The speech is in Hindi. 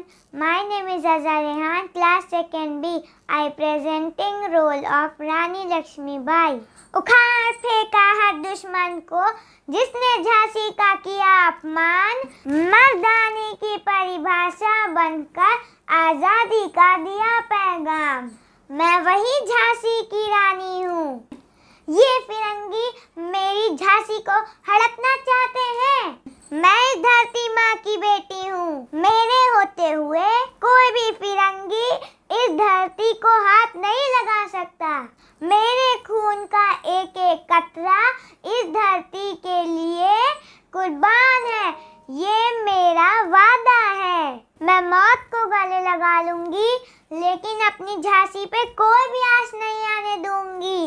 everyone. My name is Azhar Rehan, class 2nd B. I presenting role of Rani Lakshmi Bai. उखाड़ फेंका हर दुश्मन को जिसने झांसी का किया अपमान मर्दानी की परिभाषा बनकर आज़ादी का दिया पैगाम मैं वही झांसी की रानी हूँ ये फिरंगी मेरी झांसी को हड़पना चाहते हैं किसी को हाथ नहीं लगा सकता मेरे खून का एक एक कतरा इस धरती के लिए कुर्बान है ये मेरा वादा है मैं मौत को गले लगा लूंगी लेकिन अपनी झांसी पे कोई भी आस नहीं आने दूंगी